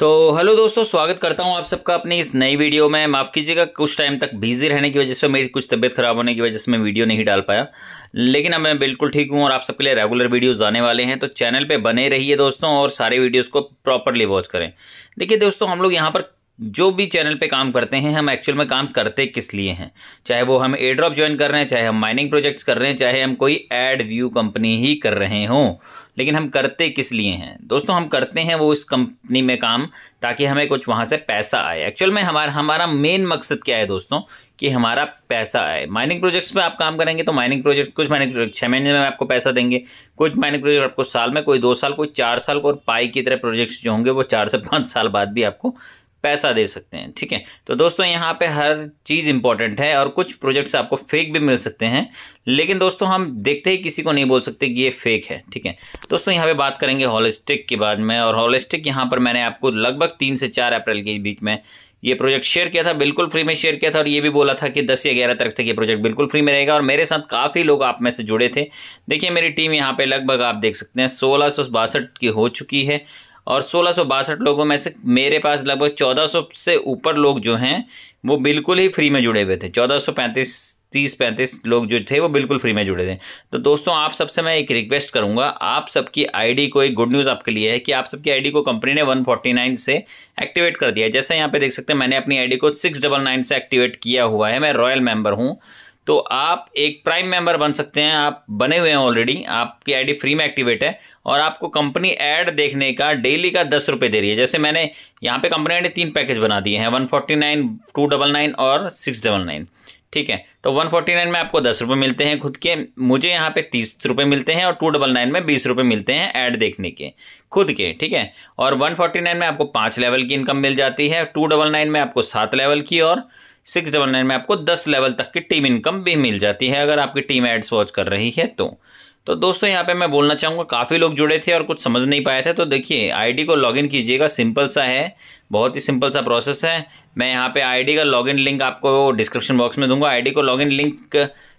तो हेलो दोस्तों स्वागत करता हूं आप सबका अपनी इस नई वीडियो में माफ़ कीजिएगा कुछ टाइम तक बिजी रहने की वजह से मेरी कुछ तबीयत ख़राब होने की वजह से मैं वीडियो नहीं डाल पाया लेकिन अब मैं बिल्कुल ठीक हूं और आप सबके लिए रेगुलर वीडियोज़ आने वाले हैं तो चैनल पे बने रहिए दोस्तों और सारे वीडियोज़ को प्रॉपरली वॉच करें देखिए दोस्तों हम लोग यहाँ पर जो भी चैनल पे काम करते हैं हम एक्चुअल में काम करते किस लिए हैं चाहे वो हम ए ड्रॉप ज्वाइन कर रहे हैं चाहे हम माइनिंग प्रोजेक्ट्स कर रहे हैं चाहे हम कोई एड व्यू कंपनी ही कर रहे हों लेकिन हम करते किस लिए हैं दोस्तों हम करते हैं वो इस कंपनी में काम ताकि हमें कुछ वहाँ से पैसा आए एक्चुअल में हमारा हमारा मेन मकसद क्या है दोस्तों कि हमारा पैसा आए माइनिंग प्रोजेक्ट्स में आप काम करेंगे तो माइनिंग प्रोजेक्ट कुछ माइनिंग प्रोजेक्ट छः महीने में आपको पैसा देंगे कुछ माइनिंग प्रोजेक्ट आपको साल में कोई दो साल कोई चार साल को और पाई की तरह प्रोजेक्ट्स जो होंगे वो चार से पाँच साल बाद भी आपको पैसा दे सकते हैं ठीक है तो दोस्तों यहाँ पे हर चीज़ इंपॉर्टेंट है और कुछ प्रोजेक्ट्स आपको फेक भी मिल सकते हैं लेकिन दोस्तों हम देखते ही किसी को नहीं बोल सकते कि ये फेक है ठीक है दोस्तों यहाँ पे बात करेंगे हॉलिस्टिक के बाद में और हॉलिस्टिक यहाँ पर मैंने आपको लगभग तीन से चार अप्रैल के बीच में ये प्रोजेक्ट शेयर किया था बिल्कुल फ्री में शेयर किया था और ये भी बोला था कि 10 या 11 तारीख तक ये प्रोजेक्ट बिल्कुल फ्री में रहेगा और मेरे साथ काफ़ी लोग आप में से जुड़े थे देखिए मेरी टीम यहाँ पे लगभग आप देख सकते हैं सोलह की हो चुकी है और सोलह लोगों में से मेरे पास लगभग 1400 से ऊपर लोग जो हैं वो बिल्कुल ही फ्री में जुड़े हुए थे 1435 तीस पैंतीस लोग जो थे वो बिल्कुल फ्री में जुड़े थे तो दोस्तों आप सबसे मैं एक रिक्वेस्ट करूंगा आप सबकी आईडी को एक गुड न्यूज़ आपके लिए है कि आप सबकी आईडी को कंपनी ने 149 से एक्टिवेट कर दिया है जैसे यहाँ पे देख सकते हैं मैंने अपनी आईडी को 699 से एक्टिवेट किया हुआ है मैं रॉयल मेंबर हूँ तो आप एक प्राइम मेंबर बन सकते हैं आप बने हुए हैं ऑलरेडी आपकी आईडी फ्री में एक्टिवेट है और आपको कंपनी ऐड देखने का डेली का दस रुपये दे रही है जैसे मैंने यहाँ पे कंपनी ऐड तीन पैकेज बना दिए हैं one forty nine two double nine और सिक्स डबल नाइन ठीक है तो वन फोर्टी नाइन में आपको दस रुपये मिलते हैं खुद के मुझे यहाँ पे तीस रुपये मिलते हैं और टू डबल नाइन में बीस रुपये मिलते हैं ऐड देखने के खुद के ठीक है और वन फोर्टी नाइन में आपको पाँच लेवल की इनकम मिल जाती है टू डबल नाइन में आपको सात लेवल की और सिक्स डबल नाइन में आपको दस लेवल तक की टीम इनकम भी मिल जाती है अगर आपकी टीम एड्स वॉच कर रही है तो तो दोस्तों यहाँ पे मैं बोलना चाहूँगा काफ़ी लोग जुड़े थे और कुछ समझ नहीं पाए थे तो देखिए आईडी को लॉगिन कीजिएगा सिंपल सा है बहुत ही सिंपल सा प्रोसेस है मैं यहाँ पे आईडी का लॉगिन लिंक आपको डिस्क्रिप्शन बॉक्स में दूंगा आईडी को लॉगिन लिंक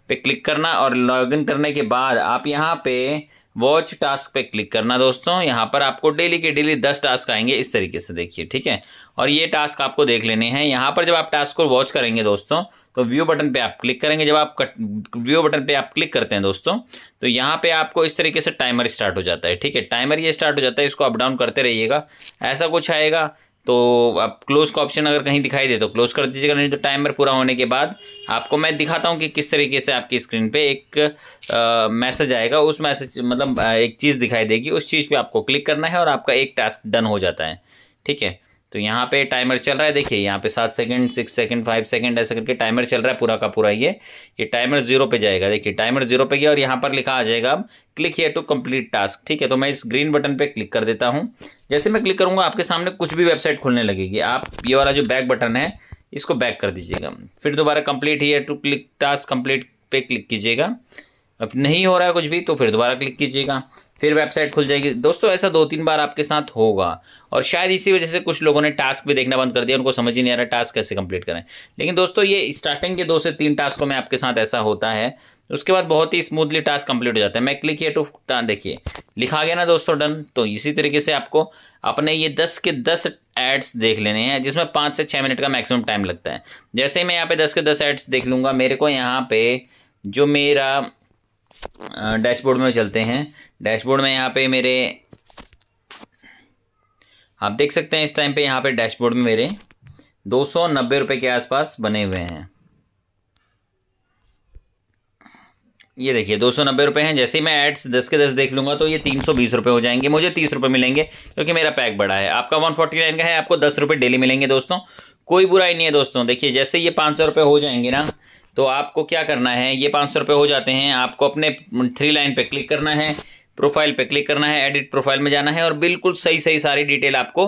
पे क्लिक करना और लॉगिन करने के बाद आप यहाँ पर वॉच टास्क पे क्लिक करना दोस्तों यहाँ पर आपको डेली के डेली दस टास्क आएंगे इस तरीके से देखिए ठीक है और ये टास्क आपको देख लेने हैं यहाँ पर जब आप टास्क को वॉच करेंगे दोस्तों तो व्यू बटन पे आप क्लिक करेंगे जब आप कट व्यू बटन पे आप क्लिक करते हैं दोस्तों तो यहाँ पे आपको इस तरीके से टाइमर स्टार्ट हो जाता है ठीक है टाइमर ये स्टार्ट हो जाता है इसको अप डाउन करते रहिएगा ऐसा कुछ आएगा तो आप क्लोज का ऑप्शन अगर कहीं दिखाई दे तो क्लोज कर दीजिएगा नहीं तो टाइमर पूरा होने के बाद आपको मैं दिखाता हूँ कि किस तरीके से आपकी स्क्रीन पे एक मैसेज आएगा उस मैसेज मतलब एक चीज़ दिखाई देगी उस चीज़ पे आपको क्लिक करना है और आपका एक टास्क डन हो जाता है ठीक है तो यहाँ पे टाइमर चल रहा है देखिए यहाँ पे सात second six second five second ऐसे करके टाइमर चल रहा है पूरा का पूरा ये ये टाइमर जीरो पे जाएगा देखिए टाइमर जीरो पे गया और यहाँ पर लिखा आ जाएगा अब click here to complete task ठीक है तो मैं इस ग्रीन बटन पे क्लिक कर देता हूँ जैसे मैं क्लिक करूँगा आपके सामने कुछ भी वेबसाइट खुलने लगेगी आप ये वाला जो बैक बटन है इसको बैक कर दीजिएगा फिर दोबारा complete here to click task complete पे क्लिक कीजिएगा अब नहीं हो रहा है कुछ भी तो फिर दोबारा क्लिक कीजिएगा फिर वेबसाइट खुल जाएगी दोस्तों ऐसा दो तीन बार आपके साथ होगा और शायद इसी वजह से कुछ लोगों ने टास्क भी देखना बंद कर दिया उनको समझ ही नहीं आ रहा टास्क कैसे कंप्लीट करें लेकिन दोस्तों ये स्टार्टिंग के दो से तीन टास्कों में आपके साथ ऐसा होता है उसके बाद बहुत ही स्मूथली टास्क कंप्लीट हो जाता है मैं क्लिक किया टू देखिए लिखा गया ना दोस्तों डन तो इसी तरीके से आपको अपने ये दस के दस एड्स देख लेने हैं जिसमें पाँच से छः मिनट का मैक्सिमम टाइम लगता है जैसे ही मैं यहाँ पे दस के दस एड्स देख लूँगा मेरे को यहाँ पे जो मेरा डैशबोर्ड में चलते हैं डैशबोर्ड में यहाँ पे मेरे आप देख सकते हैं इस टाइम पे यहाँ पे डैशबोर्ड में मेरे दो सौ नब्बे के आसपास बने हुए हैं ये देखिए दो सौ नब्बे रुपये हैं जैसे ही मैं एड्स दस के दस देख लूँगा तो ये तीन सौ बीस रुपये हो जाएंगे मुझे तीस रुपये मिलेंगे क्योंकि मेरा पैक बड़ा है आपका वन फोर्टी नाइन का है आपको दस रुपये डेली मिलेंगे दोस्तों कोई बुराई नहीं है दोस्तों देखिए जैसे ये पाँच सौ रुपये हो जाएंगे ना तो आपको क्या करना है ये पाँच सौ रुपये हो जाते हैं आपको अपने थ्री लाइन पे क्लिक करना है प्रोफाइल पे क्लिक करना है एडिट प्रोफाइल में जाना है और बिल्कुल सही सही सारी डिटेल आपको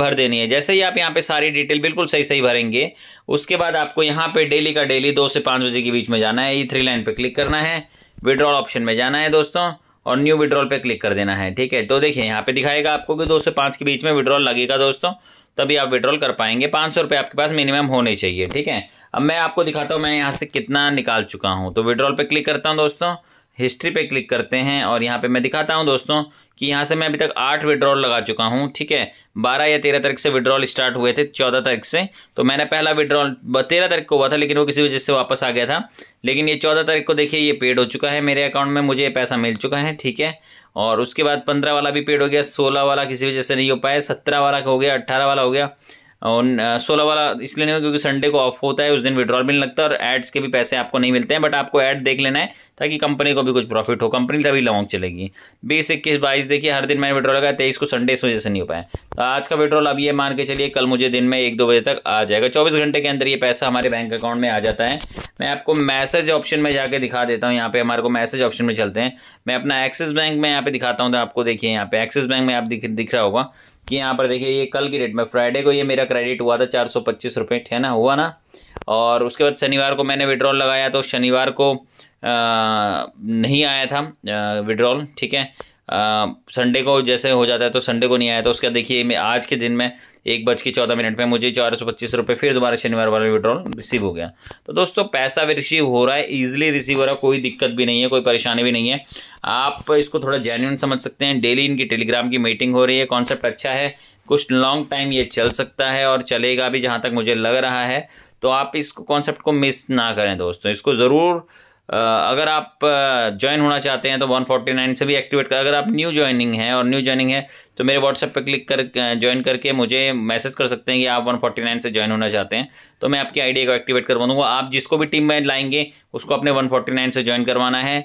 भर देनी है जैसे ही आप यहाँ पे सारी डिटेल बिल्कुल सही सही भरेंगे उसके बाद आपको यहाँ पे डेली का डेली दो से पाँच बजे के बीच में जाना है ये थ्री लाइन पे क्लिक करना है विड्रॉल ऑप्शन में जाना है दोस्तों और न्यू विड्रॉल पर क्लिक कर देना है ठीक है तो देखिए यहाँ पे दिखाएगा आपको कि दो से पाँच के बीच में विड्रॉल लगेगा दोस्तों तभी आप विड्रॉल कर पाएंगे पाँच सौ रुपये आपके पास मिनिमम होने चाहिए ठीक है अब मैं आपको दिखाता हूँ मैं यहाँ से कितना निकाल चुका हूँ तो विड्रॉल पर क्लिक करता हूँ दोस्तों हिस्ट्री पे क्लिक करते हैं और यहाँ पे मैं दिखाता हूँ दोस्तों कि यहाँ से मैं अभी तक आठ विड्रॉल लगा चुका हूँ ठीक है बारह या तेरह तारीख से विड्रॉल स्टार्ट हुए थे चौदह तारीख से तो मैंने पहला विड्रॉल तेरह तारीख को हुआ था लेकिन वो किसी वजह से वापस आ गया था लेकिन ये चौदह तारीख को देखिए ये पेड हो चुका है मेरे अकाउंट में मुझे पैसा मिल चुका है ठीक है और उसके बाद पंद्रह वाला भी पेड हो गया सोलह वाला किसी वजह से नहीं हो पाया सत्रह वाला हो गया अट्ठारह वाला हो गया सोलह वाला इसलिए नहीं क्योंकि संडे को ऑफ होता है उस दिन विड्रॉल भी नहीं लगता और एड्स के भी पैसे आपको नहीं मिलते हैं बट आपको ऐड देख लेना है ताकि कंपनी को भी कुछ प्रॉफिट हो कंपनी तभी लॉन्ग चलेगी बीस इक्कीस बाईस देखिए हर दिन मैंने विड्रॉल लगाया तेईस को संडे इस वजह से नहीं हो पाया तो आज का विड्रॉल अब ये मान के चलिए कल मुझे दिन में एक दो बजे तक आ जाएगा चौबीस घंटे के अंदर ये पैसा हमारे बैंक अकाउंट में आ जाता है मैं आपको मैसेज ऑप्शन में जाकर दिखा देता हूँ यहाँ पे हमारे को मैसेज ऑप्शन में चलते हैं मैं अपना एक्सिस बैंक में यहाँ पे दिखाता हूँ तो आपको देखिए यहाँ पे एक्सिस बैंक में आप दिख दिख रहा होगा कि यहाँ पर देखिए ये कल की डेट में फ्राइडे को ये मेरा क्रेडिट हुआ था चार सौ पच्चीस रुपये है ना हुआ ना और उसके बाद शनिवार को मैंने विड्रॉल लगाया तो शनिवार को आ, नहीं आया था विड्रॉल ठीक है संडे को जैसे हो जाता है तो संडे को नहीं आया तो उसका देखिए मैं आज के दिन में एक बज के चौदह मिनट में मुझे चार सौ पच्चीस रुपये फिर दोबारा शनिवार वाला विड्रॉल रिसीव हो गया तो दोस्तों पैसा भी रिसीव हो रहा है ईजिली रिसीव हो रहा है कोई दिक्कत भी नहीं है कोई परेशानी भी नहीं है आप इसको थोड़ा जेन्यून समझ सकते हैं डेली इनकी टेलीग्राम की मीटिंग हो रही है कॉन्सेप्ट अच्छा है कुछ लॉन्ग टाइम ये चल सकता है और चलेगा भी जहाँ तक मुझे लग रहा है तो आप इसको कॉन्सेप्ट को मिस ना करें दोस्तों इसको ज़रूर अगर आप ज्वाइन होना चाहते हैं तो 149 से भी एक्टिवेट कर अगर आप न्यू ज्वाइनिंग है और न्यू ज्वाइनिंग है तो मेरे व्हाट्सएप पर क्लिक कर ज्वाइन करके मुझे मैसेज कर सकते हैं कि आप 149 से ज्वाइन होना चाहते हैं तो मैं आपकी आईडी को एक्टिवेट करवा दूंगा आप जिसको भी टीम में लाएंगे उसको अपने वन से ज्वाइन करवाना है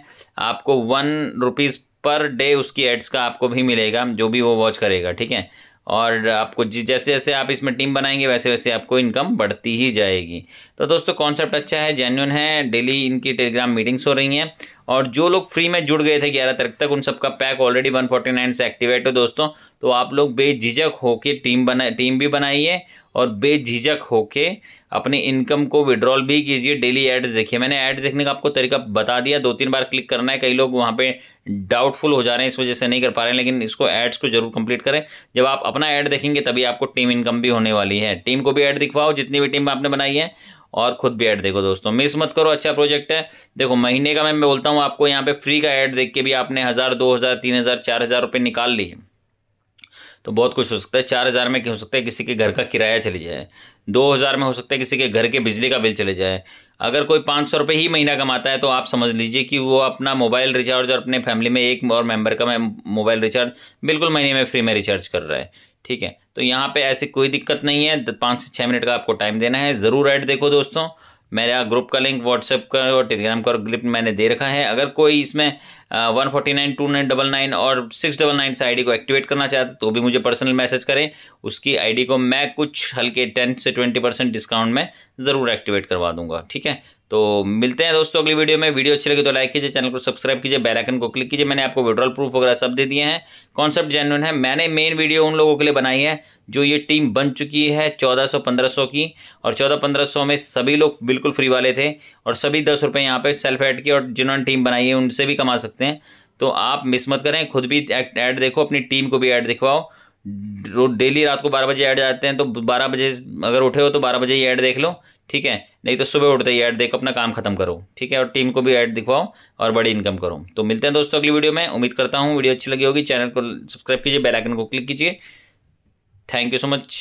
आपको वन रुपीज़ पर डे उसकी एड्स का आपको भी मिलेगा जो भी वो वॉच करेगा ठीक है और आपको जैसे जैसे आप इसमें टीम बनाएंगे वैसे वैसे आपको इनकम बढ़ती ही जाएगी तो दोस्तों कॉन्सेप्ट अच्छा है जेन्यून है डेली इनकी टेलीग्राम मीटिंग्स हो रही हैं और जो लोग फ्री में जुड़ गए थे ग्यारह तारीख तक उन सबका pack already one forty nine से एक्टिवेट हो दोस्तों तो आप लोग बेझिझक होके टीम बना टीम भी बनाइए और बेझिझक होके अपनी इनकम को विड्रॉल भी कीजिए डेली एड्स देखिए मैंने एड्स देखने का आपको तरीका बता दिया दो तीन बार क्लिक करना है कई लोग वहाँ पे डाउटफुल हो जा रहे हैं इस वजह से नहीं कर पा रहे हैं लेकिन इसको एड्स को जरूर कंप्लीट करें जब आप अपना ऐड देखेंगे तभी आपको टीम इनकम भी होने वाली है टीम को भी ऐड दिखवाओ जितनी भी टीम आपने बनाई है और खुद भी ऐड देखो दोस्तों मिस मत करो अच्छा प्रोजेक्ट है देखो महीने का मैं बोलता हूँ आपको यहाँ पे फ्री का ऐड देख के भी आपने हज़ार दो हज़ार तीन हज़ार चार हज़ार रुपये निकाल लिए तो बहुत कुछ हो सकता है चार हज़ार में हो सकता है किसी के घर का किराया चले जाए दो हज़ार में हो सकता है किसी के घर के बिजली का बिल चले जाए अगर कोई पाँच सौ रुपये ही महीना कमाता है तो आप समझ लीजिए कि वो अपना मोबाइल रिचार्ज और अपने फैमिली में एक और मेंबर का मोबाइल रिचार्ज बिल्कुल महीने में फ्री में रिचार्ज कर रहा है ठीक है तो यहाँ पर ऐसी कोई दिक्कत नहीं है पाँच से छः मिनट का आपको टाइम देना है ज़रूर ऐड देखो दोस्तों मेरा ग्रुप का लिंक व्हाट्सएप का और टेलीग्राम का और मैंने दे रखा है अगर कोई इसमें one forty nine two nine double nine और सिक्स डबल नाइन से डी को एक्टिवेट करना चाहते तो भी मुझे पर्सनल मैसेज करें उसकी आईडी को मैं कुछ हल्के टेन से ट्वेंटी परसेंट डिस्काउंट में ज़रूर एक्टिवेट करवा दूंगा ठीक है तो मिलते हैं दोस्तों अगली वीडियो में वीडियो अच्छी लगी तो लाइक कीजिए चैनल को सब्सक्राइब कीजिए बेल आइकन को क्लिक कीजिए मैंने आपको विड्रॉल प्रूफ वगैरह सब दे दिए हैं कॉन्सेप्ट जेन्यून है मैंने मेन वीडियो उन लोगों के लिए बनाई है जो ये टीम बन चुकी है चौदह सौ पंद्रह सौ की और चौदह पंद्रह सौ में सभी लोग बिल्कुल फ्री वाले थे और सभी दस रुपये यहाँ पर सेल्फ एड की और जिन्होंने टीम बनाई है उनसे भी कमा सकते सकते हैं तो आप मिस मत करें खुद भी ऐड देखो अपनी टीम को भी ऐड दिखवाओ डेली रात को बारह बजे ऐड जाते हैं तो बारह बजे अगर उठे हो तो बारह बजे ही ऐड देख लो ठीक है नहीं तो सुबह उठते ही ऐड देखो अपना काम खत्म करो ठीक है और टीम को भी ऐड दिखवाओ और बड़ी इनकम करो तो मिलते हैं दोस्तों अगली वीडियो में उम्मीद करता हूँ वीडियो अच्छी लगी होगी चैनल को सब्सक्राइब कीजिए बेलाइकन को क्लिक कीजिए थैंक यू सो मच